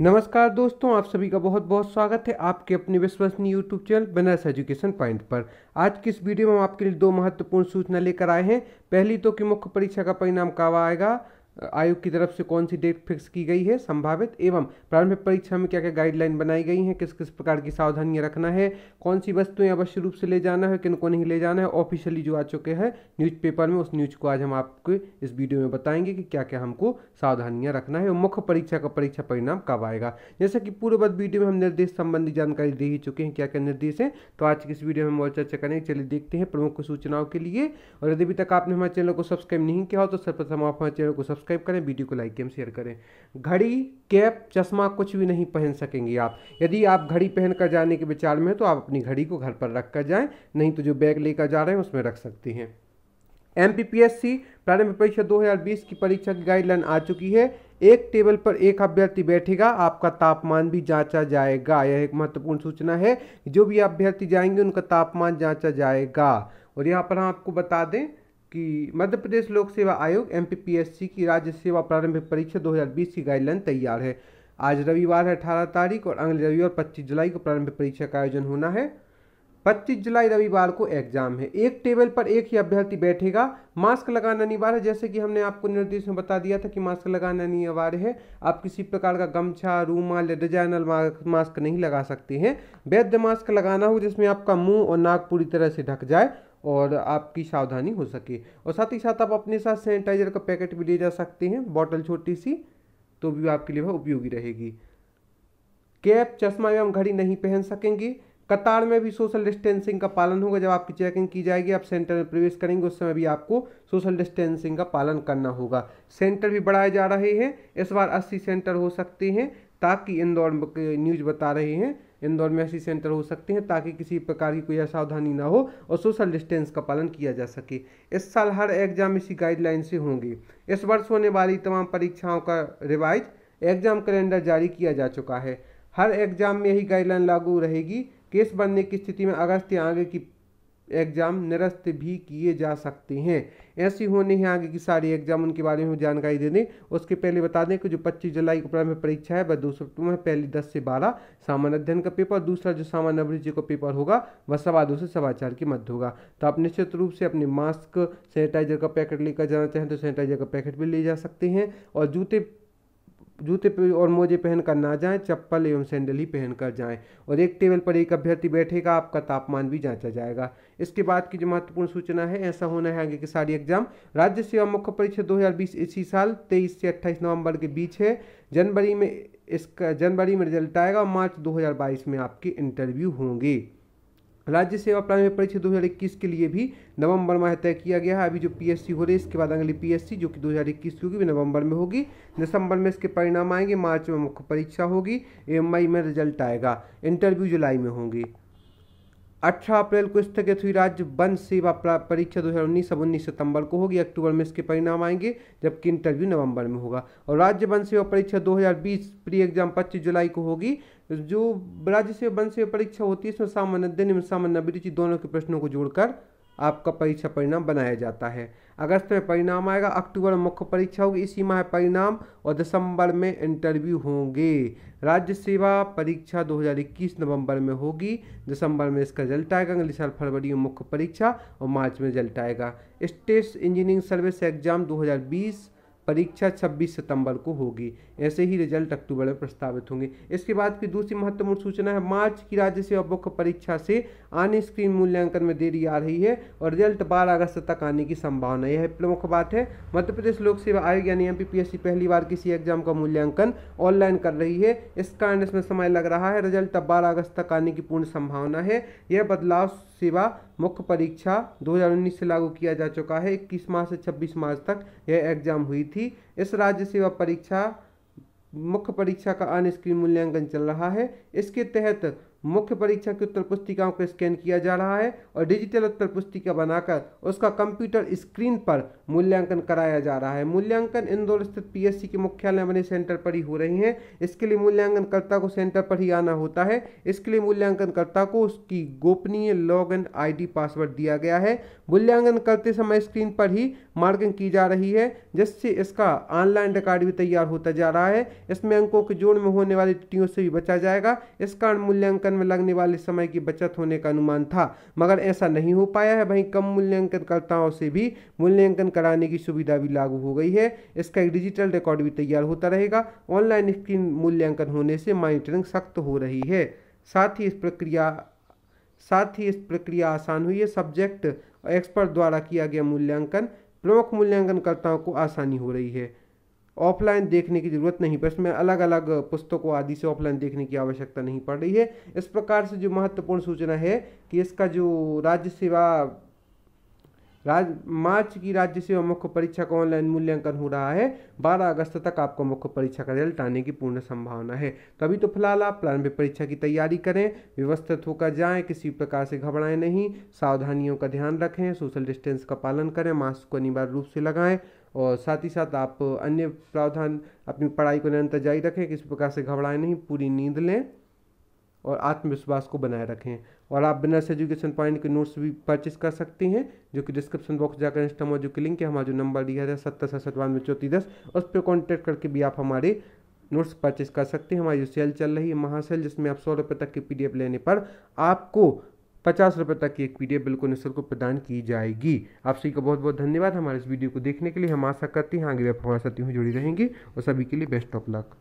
नमस्कार दोस्तों आप सभी का बहुत बहुत स्वागत है आपके अपने विश्वसनीय YouTube channel Banaras education point पर आज की इस वीडियो में हम आपके लिए दो महत्वपूर्ण सूचना लेकर आए हैं पहली तो कि मुख्य परीक्षा का परिणाम कब आएगा आयोग की तरफ से कौन सी डेट फिक्स की गई है संभावित एवं प्रारंभिक परीक्षा में क्या क्या गाइडलाइन बनाई गई हैं किस किस प्रकार की सावधानियां रखना है कौन सी वस्तुएं अवश्य रूप से ले जाना है किन को नहीं ले जाना है ऑफिशियली जो आ चुके हैं न्यूज़पेपर में उस न्यूज़ को आज हम आपको इस वीडियो में बताएंगे कि क्या क्या हमको सावधानियाँ रखना है और मुख्य परीक्षा का परीक्षा परिणाम कब आएगा जैसा कि पूर्ववत वीडियो में हम निर्देश संबंधी जानकारी दे ही चुके हैं क्या क्या निर्देश हैं तो आज की इस वीडियो में हम और चर्चा करेंगे चलिए देखते हैं प्रमुख सूचनाओं के लिए और यदि अभी तक आपने हमारे चैनल को सब्सक्राइब नहीं किया हो तो सर्वप्रथम आप हमारे चैनल को सब्सक्राइब सब्सक्राइब करें वीडियो को लाइक एवं शेयर करें घड़ी कैप चश्मा कुछ भी नहीं पहन सकेंगे आप यदि आप घड़ी पहन कर जाने के विचार में हैं तो आप अपनी घड़ी को घर पर रख कर जाएँ नहीं तो जो बैग लेकर जा रहे हैं उसमें रख सकती हैं एम प्रारंभिक परीक्षा 2020 की परीक्षा की गाइडलाइन आ चुकी है एक टेबल पर एक अभ्यर्थी बैठेगा आपका तापमान भी जांचा जाएगा यह एक महत्वपूर्ण सूचना है जो भी अभ्यर्थी जाएंगे उनका तापमान जांचा जाएगा और यहाँ पर हम आपको बता दें कि मध्य प्रदेश लोक सेवा आयोग एम की राज्य सेवा प्रारंभिक परीक्षा 2020 की गाइडलाइन तैयार है आज रविवार है अठारह तारीख और अगले रविवार पच्चीस जुलाई को प्रारंभिक परीक्षा का आयोजन होना है पच्चीस जुलाई रविवार को एग्जाम है एक टेबल पर एक ही अभ्यर्थी बैठेगा मास्क लगाना अनिवार्य है जैसे कि हमने आपको निर्देश में बता दिया था कि मास्क लगाना अनिवार्य है आप किसी प्रकार का गमछा रूमाल या डिजाइनल मास्क नहीं लगा सकते हैं वैध मास्क लगाना हो जिसमें आपका मुंह और नाक पूरी तरह से ढक जाए और आपकी सावधानी हो सके और साथ ही साथ आप अपने साथ सैनिटाइज़र का पैकेट भी ले जा सकते हैं बॉटल छोटी सी तो भी आपके लिए वह उपयोगी रहेगी कैप चश्मा एवं घड़ी नहीं पहन सकेंगे कतार में भी सोशल डिस्टेंसिंग का पालन होगा जब आपकी चेकिंग की जाएगी आप सेंटर में प्रवेश करेंगे उस समय भी आपको सोशल डिस्टेंसिंग का पालन करना होगा सेंटर भी बढ़ाए जा रहे हैं इस बार अस्सी सेंटर हो सकते हैं ताकि इंदौर न्यूज बता रहे हैं इंदौर में ऐसी सेंटर हो सकते हैं ताकि किसी प्रकार की कोई असावधानी ना हो और सोशल डिस्टेंस का पालन किया जा सके इस साल हर एग्जाम इसी गाइडलाइन से होंगे इस वर्ष होने वाली तमाम परीक्षाओं का रिवाइज एग्जाम कैलेंडर जारी किया जा चुका है हर एग्जाम में यही गाइडलाइन लागू रहेगी केस बनने की स्थिति में अगस्त या आगे की एग्ज़ाम निरस्त भी किए जा सकते हैं ऐसे होने हैं आगे की सारी एग्जाम उनके बारे में जानकारी दे दें उसके पहले बता दें कि जो 25 जुलाई को प्रारंभ परीक्षा है वह दो अक्टूबर में पहली 10 से 12 सामान्य अध्ययन का पेपर दूसरा जो सामान्य अभिरुचि का पेपर होगा वह सवा दो से सवा चार के मध्य होगा तो आप निश्चित रूप से अपने मास्क सैनिटाइजर का पैकेट लेकर जाना चाहें तो सैनिटाइजर का पैकेट भी ले जा सकते हैं और जूते जूते और मोजे पहनकर ना जाएं चप्पल एवं सैंडल ही पहनकर जाएं और एक टेबल पर एक अभ्यर्थी बैठेगा आपका तापमान भी जांचा जाएगा इसके बाद की जो महत्वपूर्ण सूचना है ऐसा होना है आगे की सारी एग्जाम राज्य सेवा मुख्य परीक्षा 2020 इसी साल 23 से 28 नवंबर के बीच है जनवरी में इसका जनवरी में रिजल्ट आएगा मार्च दो में आपके इंटरव्यू होंगे राज्य सेवा प्रारंभिक परीक्षा दो हज़ार इक्कीस के लिए भी नवंबर में तय किया गया है अभी जो पीएससी हो रही है इसके बाद अगली पीएससी जो कि दो हज़ार इक्कीस की होगी नवंबर में होगी दिसंबर में इसके परिणाम आएंगे मार्च में मुख्य परीक्षा होगी आई में रिजल्ट आएगा इंटरव्यू जुलाई में होंगी अठारह अप्रैल को स्थगित हुई राज्य वन सेवा परीक्षा दो उन्नीस अब उन्नीस सितंबर को होगी अक्टूबर में इसके परिणाम आएंगे जबकि इंटरव्यू नवंबर में होगा और राज्य वन सेवा परीक्षा 2020 प्री एग्जाम 25 जुलाई को होगी जो राज्य सेवा वन सेवा परीक्षा होती है इसमें सामान्य दिन सामान्य अभिरुचि दोनों के प्रश्नों को जोड़कर आपका परीक्षा परिणाम बनाया जाता है अगस्त में परिणाम आएगा अक्टूबर में मुख्य परीक्षा होगी इसी माह परिणाम और दिसंबर में इंटरव्यू होंगे राज्य सेवा परीक्षा 2021 नवंबर में होगी दिसंबर में इसका रिजल्ट आएगा अगले साल फरवरी में मुख्य परीक्षा और मार्च में रिजल्ट आएगा स्टेट इंजीनियरिंग सर्विस एग्जाम दो परीक्षा 26 सितंबर को होगी ऐसे ही रिजल्ट अक्टूबर में प्रस्तावित होंगे इसके बाद की दूसरी महत्वपूर्ण सूचना है मार्च की राज्य सेवा मुख्य परीक्षा से आने स्क्रीन मूल्यांकन में देरी आ रही है और रिजल्ट बारह अगस्त तक आने की संभावना यह प्रमुख बात है मध्य प्रदेश लोक सेवा आयोग यानी एम पहली बार किसी एग्जाम का मूल्यांकन ऑनलाइन कर रही है इस कारण इसमें समय लग रहा है रिजल्ट अब बारह अगस्त तक आने की पूर्ण संभावना है यह बदलाव सेवा मुख्य परीक्षा 2019 से लागू किया जा चुका है इक्कीस मार्च से छब्बीस मार्च तक यह एग्जाम हुई थी इस राज्य सेवा परीक्षा मुख्य परीक्षा का अन स्क्रीन मूल्यांकन चल रहा है इसके तहत मुख्य परीक्षा की उत्तर पुस्तिकाओं को स्कैन किया जा रहा है और डिजिटल उत्तर पुस्तिका बनाकर उसका कंप्यूटर स्क्रीन पर मूल्यांकन कराया जा रहा है मूल्यांकन इंदौर स्थित पीएससी के मुख्यालय बने सेंटर पर ही हो रही हैं इसके लिए मूल्यांकनकर्ता को सेंटर पर ही आना होता है इसके लिए मूल्यांकनकर्ता को उसकी गोपनीय लॉग इन आई पासवर्ड दिया गया है मूल्यांकन करते समय स्क्रीन पर ही मार्किंग की जा रही है जिससे इसका ऑनलाइन रिकॉर्ड भी तैयार होता जा रहा है इसमें अंकों के जोड़ में होने वाली त्रुटियों से भी बचा जाएगा इस कारण मूल्यांकन में लगने वाले समय की बचत होने का अनुमान था मगर ऐसा नहीं हो पाया है वहीं कम मूल्यांकनकर्ताओं से भी मूल्यांकन कराने की सुविधा भी लागू हो गई है इसका एक डिजिटल रिकॉर्ड भी तैयार होता रहेगा ऑनलाइन स्क्रीन मूल्यांकन होने से मॉनिटरिंग सख्त हो रही है साथ ही इस प्रक्रिया साथ ही इस प्रक्रिया आसान हुई है सब्जेक्ट एक्सपर्ट द्वारा किया गया मूल्यांकन प्रमुख मूल्यांकनकर्ताओं को आसानी हो रही है ऑफलाइन देखने की ज़रूरत नहीं बस में अलग अलग पुस्तकों आदि से ऑफलाइन देखने की आवश्यकता नहीं पड़ रही है इस प्रकार से जो महत्वपूर्ण सूचना है कि इसका जो राज्य सेवा राज मार्च की राज्य सेवा मुख्य परीक्षा का ऑनलाइन मूल्यांकन हो रहा है 12 अगस्त तक आपको मुख्य परीक्षा का रिजल्ट आने की पूर्ण संभावना है तभी तो, तो फिलहाल आप प्रारंभिक परीक्षा की तैयारी करें व्यवस्थित होकर जाएं किसी प्रकार से घबराएं नहीं सावधानियों का ध्यान रखें सोशल डिस्टेंस का पालन करें मास्क को अनिवार्य रूप से लगाएं और साथ ही साथ आप अन्य प्रावधान अपनी पढ़ाई को निरंतर जारी रखें किसी प्रकार से घबराएं नहीं पूरी नींद लें और आत्मविश्वास को बनाए रखें और आप बिनर्स एजुकेशन पॉइंट के नोट्स भी परचेज़ कर सकते हैं जो कि डिस्क्रिप्शन बॉक्स जाकर इंस्टा मौजूद के लिंक है हमारा जो नंबर दिया था सत्तर सड़सठ बानवे चौथी दस उस पर कॉन्टैक्ट करके भी आप हमारे नोट्स परचेज़ कर सकते हैं हमारी जो सेल चल रही है महासेल जिसमें आप सौ रुपये तक की पी लेने पर आपको पचास रुपये तक की एक पी बिल्कुल निःशुल्क प्रदान की जाएगी आप सभी का बहुत बहुत धन्यवाद हमारे इस वीडियो को देखने के लिए हम आशा करते हैं आगे भी आप हमारे साथ यूँ जुड़ी रहेंगे और सभी के लिए बेस्ट ऑफ लक